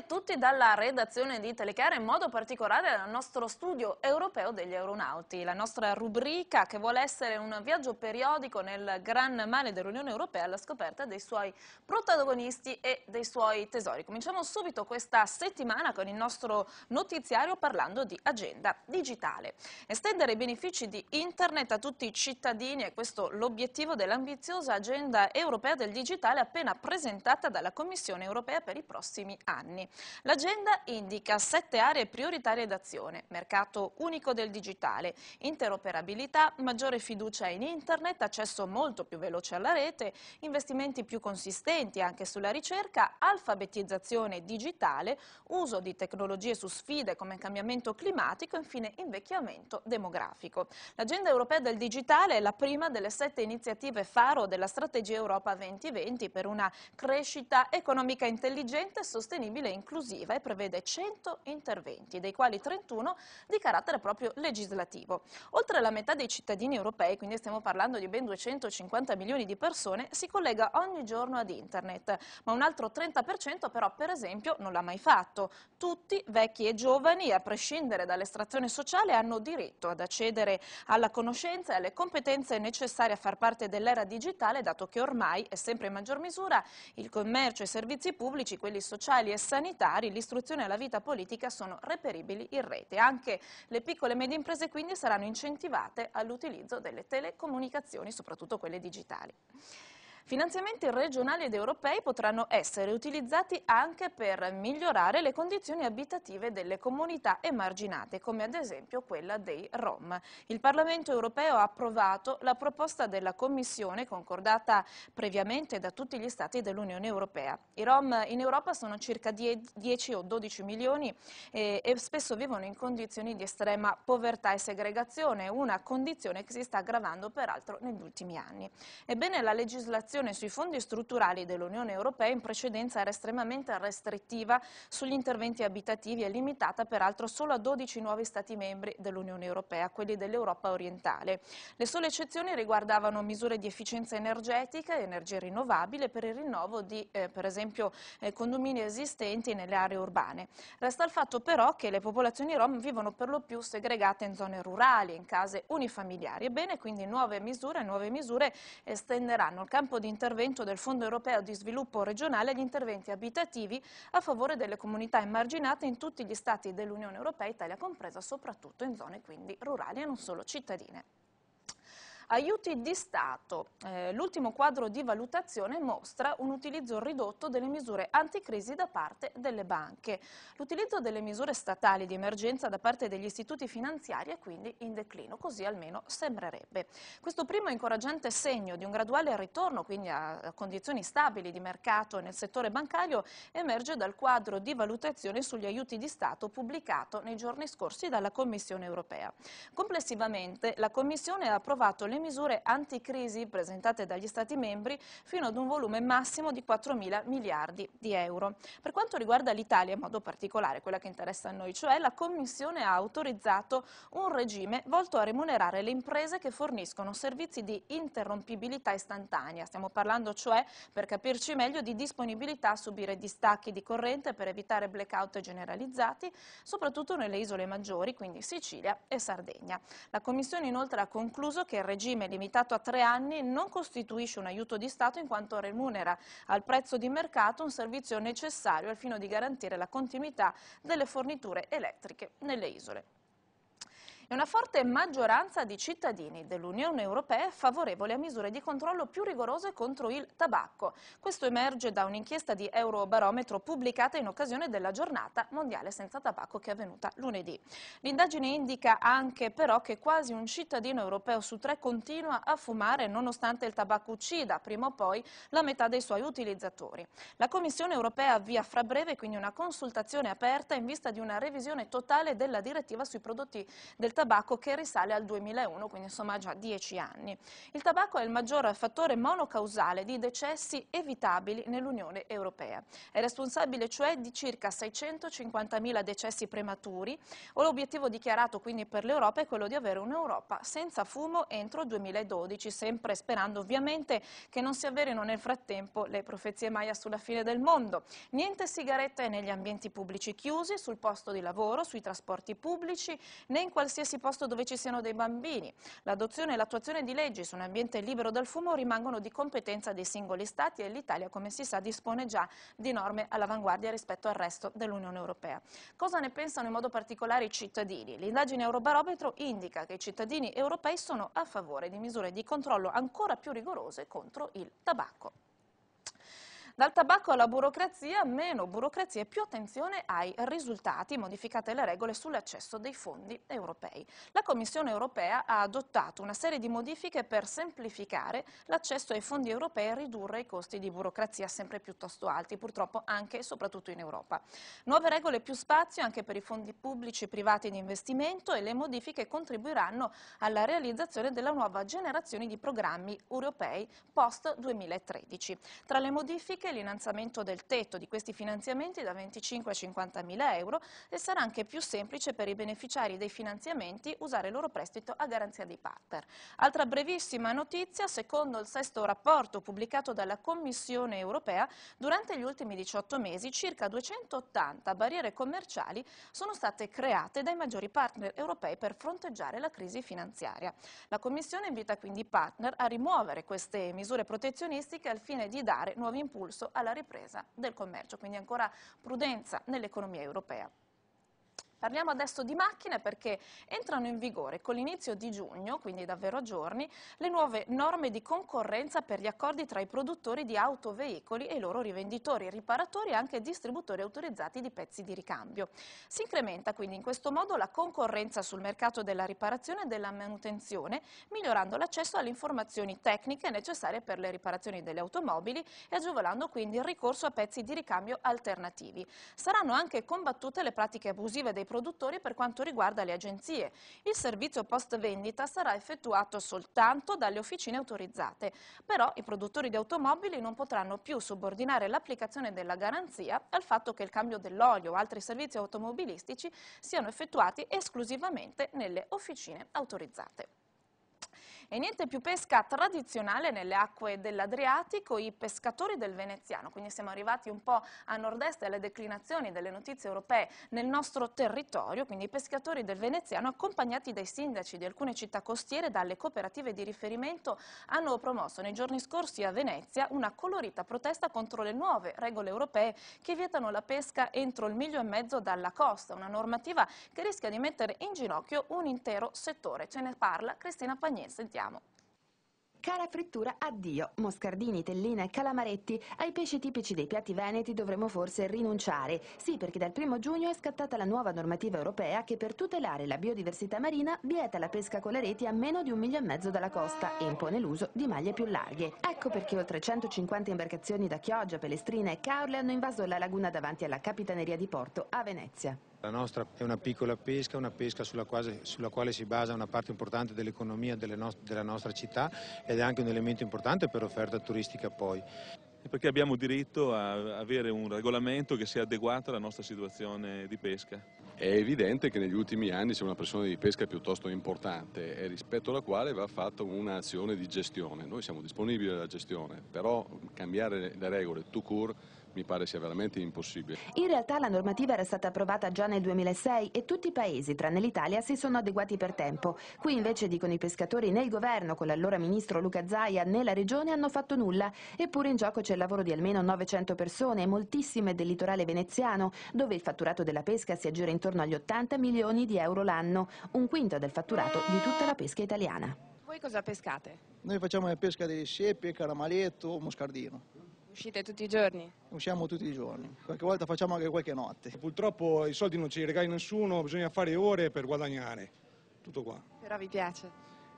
a tutti dalla redazione di Telecare, in modo particolare dal nostro studio europeo degli aeronauti, la nostra rubrica che vuole essere un viaggio periodico nel gran mare dell'Unione Europea alla scoperta dei suoi protagonisti e dei suoi tesori. Cominciamo subito questa settimana con il nostro notiziario parlando di agenda digitale. Estendere i benefici di Internet a tutti i cittadini è questo l'obiettivo dell'ambiziosa agenda europea del digitale appena presentata dalla Commissione europea per i prossimi anni. L'agenda indica sette aree prioritarie d'azione, mercato unico del digitale, interoperabilità, maggiore fiducia in internet, accesso molto più veloce alla rete, investimenti più consistenti anche sulla ricerca, alfabetizzazione digitale, uso di tecnologie su sfide come cambiamento climatico e infine invecchiamento demografico. L'agenda europea del digitale è la prima delle sette iniziative faro della strategia Europa 2020 per una crescita economica intelligente e sostenibile in inclusiva e prevede 100 interventi, dei quali 31 di carattere proprio legislativo. Oltre la metà dei cittadini europei, quindi stiamo parlando di ben 250 milioni di persone, si collega ogni giorno ad internet, ma un altro 30% però per esempio non l'ha mai fatto. Tutti, vecchi e giovani, a prescindere dall'estrazione sociale, hanno diritto ad accedere alla conoscenza e alle competenze necessarie a far parte dell'era digitale, dato che ormai e sempre in maggior misura il commercio e i servizi pubblici, quelli sociali e sanitari, sanitari, l'istruzione e la vita politica sono reperibili in rete. Anche le piccole e medie imprese quindi saranno incentivate all'utilizzo delle telecomunicazioni, soprattutto quelle digitali. Finanziamenti regionali ed europei potranno essere utilizzati anche per migliorare le condizioni abitative delle comunità emarginate, come ad esempio quella dei Rom. Il Parlamento europeo ha approvato la proposta della Commissione concordata previamente da tutti gli Stati dell'Unione Europea. I Rom in Europa sono circa 10 o 12 milioni e, eh, e spesso vivono in condizioni di estrema povertà e segregazione, una condizione che si sta aggravando peraltro negli ultimi anni. Ebbene, la legislazione legislazione sui fondi strutturali dell'Unione Europea in precedenza era estremamente restrittiva sugli interventi abitativi e limitata peraltro solo a 12 nuovi Stati membri dell'Unione Europea, quelli dell'Europa orientale. Le sole eccezioni riguardavano misure di efficienza energetica e energia rinnovabile per il rinnovo di eh, per esempio eh, condomini esistenti nelle aree urbane. Resta il fatto però che le popolazioni rom vivono per lo più segregate in zone rurali, in case unifamiliari. Ebbene, quindi nuove misure, nuove misure estenderanno il campo di intervento del Fondo europeo di sviluppo regionale agli interventi abitativi a favore delle comunità emarginate in tutti gli stati dell'Unione europea, Italia compresa, soprattutto in zone quindi rurali e non solo cittadine. Aiuti di Stato. Eh, L'ultimo quadro di valutazione mostra un utilizzo ridotto delle misure anticrisi da parte delle banche. L'utilizzo delle misure statali di emergenza da parte degli istituti finanziari è quindi in declino, così almeno sembrerebbe. Questo primo incoraggiante segno di un graduale ritorno quindi a condizioni stabili di mercato nel settore bancario emerge dal quadro di valutazione sugli aiuti di Stato pubblicato nei giorni scorsi dalla Commissione europea. Complessivamente la Commissione ha approvato le misure anticrisi presentate dagli Stati membri fino ad un volume massimo di 4 mila miliardi di euro. Per quanto riguarda l'Italia, in modo particolare quella che interessa a noi, cioè la Commissione ha autorizzato un regime volto a remunerare le imprese che forniscono servizi di interrompibilità istantanea. Stiamo parlando cioè, per capirci meglio, di disponibilità a subire distacchi di corrente per evitare blackout generalizzati, soprattutto nelle isole maggiori, quindi Sicilia e Sardegna. La Commissione inoltre ha concluso che il regime regime limitato a tre anni non costituisce un aiuto di Stato in quanto remunera al prezzo di mercato un servizio necessario al fine di garantire la continuità delle forniture elettriche nelle isole e una forte maggioranza di cittadini dell'Unione Europea è favorevole a misure di controllo più rigorose contro il tabacco. Questo emerge da un'inchiesta di Eurobarometro pubblicata in occasione della giornata mondiale senza tabacco che è avvenuta lunedì. L'indagine indica anche però che quasi un cittadino europeo su tre continua a fumare nonostante il tabacco uccida prima o poi la metà dei suoi utilizzatori. La Commissione europea avvia fra breve quindi una consultazione aperta in vista di una revisione totale della direttiva sui prodotti del tabacco tabacco che risale al 2001, quindi insomma già 10 anni. Il tabacco è il maggior fattore monocausale di decessi evitabili nell'Unione Europea. È responsabile cioè di circa 650.000 decessi prematuri o l'obiettivo dichiarato quindi per l'Europa è quello di avere un'Europa senza fumo entro il 2012, sempre sperando ovviamente che non si avverino nel frattempo le profezie maia sulla fine del mondo. Niente sigarette negli ambienti pubblici chiusi, sul posto di lavoro, sui trasporti pubblici, né in qualsiasi qualsiasi posto dove ci siano dei bambini. L'adozione e l'attuazione di leggi su un ambiente libero dal fumo rimangono di competenza dei singoli Stati e l'Italia, come si sa, dispone già di norme all'avanguardia rispetto al resto dell'Unione Europea. Cosa ne pensano in modo particolare i cittadini? L'indagine Eurobarometro indica che i cittadini europei sono a favore di misure di controllo ancora più rigorose contro il tabacco. Dal tabacco alla burocrazia, meno burocrazia e più attenzione ai risultati, modificate le regole sull'accesso dei fondi europei. La Commissione europea ha adottato una serie di modifiche per semplificare l'accesso ai fondi europei e ridurre i costi di burocrazia sempre piuttosto alti, purtroppo anche e soprattutto in Europa. Nuove regole più spazio anche per i fondi pubblici e privati di investimento e le modifiche contribuiranno alla realizzazione della nuova generazione di programmi europei post 2013. Tra le modifiche possibile l'innalzamento del tetto di questi finanziamenti da 25 a 50 mila euro e sarà anche più semplice per i beneficiari dei finanziamenti usare il loro prestito a garanzia dei partner. Altra brevissima notizia, secondo il sesto rapporto pubblicato dalla Commissione europea, durante gli ultimi 18 mesi circa 280 barriere commerciali sono state create dai maggiori partner europei per fronteggiare la crisi finanziaria. La Commissione invita quindi i partner a rimuovere queste misure protezionistiche al fine di dare nuovi impulsi impulso alla ripresa del commercio, quindi ancora prudenza nell'economia europea. Parliamo adesso di macchine perché entrano in vigore con l'inizio di giugno, quindi davvero a giorni, le nuove norme di concorrenza per gli accordi tra i produttori di autoveicoli e i loro rivenditori, riparatori e anche distributori autorizzati di pezzi di ricambio. Si incrementa quindi in questo modo la concorrenza sul mercato della riparazione e della manutenzione, migliorando l'accesso alle informazioni tecniche necessarie per le riparazioni delle automobili e agevolando quindi il ricorso a pezzi di ricambio alternativi. Saranno anche combattute le pratiche abusive dei produttori per quanto riguarda le agenzie. Il servizio post vendita sarà effettuato soltanto dalle officine autorizzate, però i produttori di automobili non potranno più subordinare l'applicazione della garanzia al fatto che il cambio dell'olio o altri servizi automobilistici siano effettuati esclusivamente nelle officine autorizzate. E niente più pesca tradizionale nelle acque dell'Adriatico, i pescatori del Veneziano, quindi siamo arrivati un po' a nord-est alle declinazioni delle notizie europee nel nostro territorio, quindi i pescatori del Veneziano accompagnati dai sindaci di alcune città costiere e dalle cooperative di riferimento hanno promosso nei giorni scorsi a Venezia una colorita protesta contro le nuove regole europee che vietano la pesca entro il miglio e mezzo dalla costa, una normativa che rischia di mettere in ginocchio un intero settore. Ce ne parla Cristina Pagnese, sentiamo sentiamo. Cara frittura, addio. Moscardini, telline e calamaretti. Ai pesci tipici dei piatti veneti dovremo forse rinunciare. Sì, perché dal primo giugno è scattata la nuova normativa europea che per tutelare la biodiversità marina vieta la pesca con le reti a meno di un miglio e mezzo dalla costa e impone l'uso di maglie più larghe. Ecco perché oltre 150 imbarcazioni da Chioggia, Pelestrina e Caorle hanno invaso la laguna davanti alla Capitaneria di Porto a Venezia. La nostra è una piccola pesca, una pesca sulla quale, sulla quale si basa una parte importante dell'economia no, della nostra città ed è anche un elemento importante per l'offerta turistica poi. Perché abbiamo diritto a avere un regolamento che sia adeguato alla nostra situazione di pesca. È evidente che negli ultimi anni c'è una pressione di pesca piuttosto importante e rispetto alla quale va fatta un'azione di gestione. Noi siamo disponibili alla gestione, però cambiare le regole tout court mi pare sia veramente impossibile. In realtà la normativa era stata approvata già nel 2006 e tutti i paesi, tranne l'Italia, si sono adeguati per tempo. Qui invece, dicono i pescatori, né il governo con l'allora ministro Luca Zaia né la regione hanno fatto nulla. Eppure in gioco c'è il lavoro di almeno 900 persone, moltissime del litorale veneziano, dove il fatturato della pesca si aggira intorno agli 80 milioni di euro l'anno, un quinto del fatturato di tutta la pesca italiana. Voi cosa pescate? Noi facciamo la pesca di siepi, caramalletto, moscardino. Uscite tutti i giorni? Usciamo tutti i giorni, qualche volta facciamo anche qualche notte. Purtroppo i soldi non ce li regali nessuno, bisogna fare ore per guadagnare, tutto qua. Però vi piace?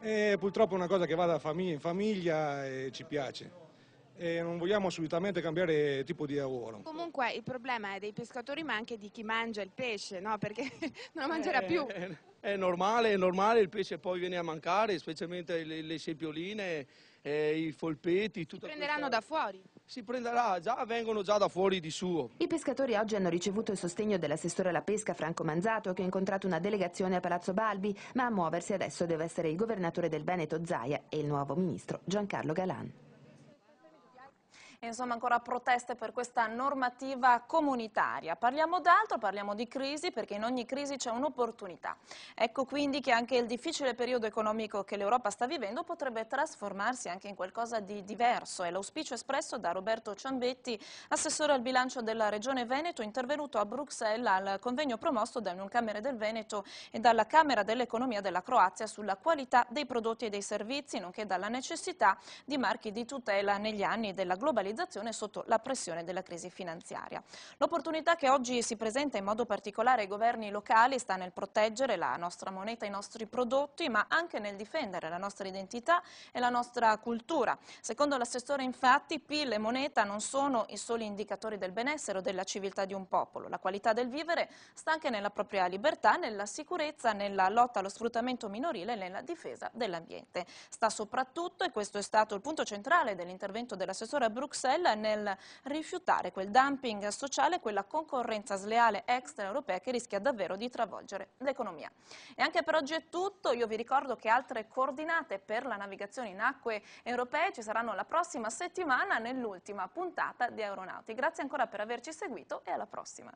E purtroppo è una cosa che va da famiglia in famiglia e ci piace. E non vogliamo assolutamente cambiare tipo di lavoro. Comunque il problema è dei pescatori ma anche di chi mangia il pesce, no? Perché non lo mangerà eh, più. È, eh, è normale, è normale, il pesce poi viene a mancare, specialmente le, le sempioline eh, i folpeti. Tutta si prenderanno questa... da fuori? Si prenderà, già, vengono già da fuori di suo. I pescatori oggi hanno ricevuto il sostegno dell'assessore alla pesca Franco Manzato che ha incontrato una delegazione a Palazzo Balbi, ma a muoversi adesso deve essere il governatore del Veneto Zaia e il nuovo ministro Giancarlo Galan insomma ancora proteste per questa normativa comunitaria. Parliamo d'altro, parliamo di crisi perché in ogni crisi c'è un'opportunità. Ecco quindi che anche il difficile periodo economico che l'Europa sta vivendo potrebbe trasformarsi anche in qualcosa di diverso. È l'auspicio espresso da Roberto Ciambetti, assessore al bilancio della Regione Veneto, intervenuto a Bruxelles al convegno promosso Camere del Veneto e dalla Camera dell'Economia della Croazia sulla qualità dei prodotti e dei servizi, nonché dalla necessità di marchi di tutela negli anni della globalizzazione realizzazione sotto la pressione della crisi finanziaria. L'opportunità che oggi si presenta in modo particolare ai governi locali sta nel proteggere la nostra moneta, e i nostri prodotti, ma anche nel difendere la nostra identità e la nostra cultura. Secondo l'assessore infatti PIL e moneta non sono i soli indicatori del benessere o della civiltà di un popolo. La qualità del vivere sta anche nella propria libertà, nella sicurezza, nella lotta allo sfruttamento minorile e nella difesa dell'ambiente. Sta soprattutto, e questo è stato il punto centrale dell'intervento dell'assessore a Bruxelles, Bruxelles nel rifiutare quel dumping sociale, quella concorrenza sleale extraeuropea che rischia davvero di travolgere l'economia. E anche per oggi è tutto, io vi ricordo che altre coordinate per la navigazione in acque europee ci saranno la prossima settimana nell'ultima puntata di Aeronauti. Grazie ancora per averci seguito e alla prossima.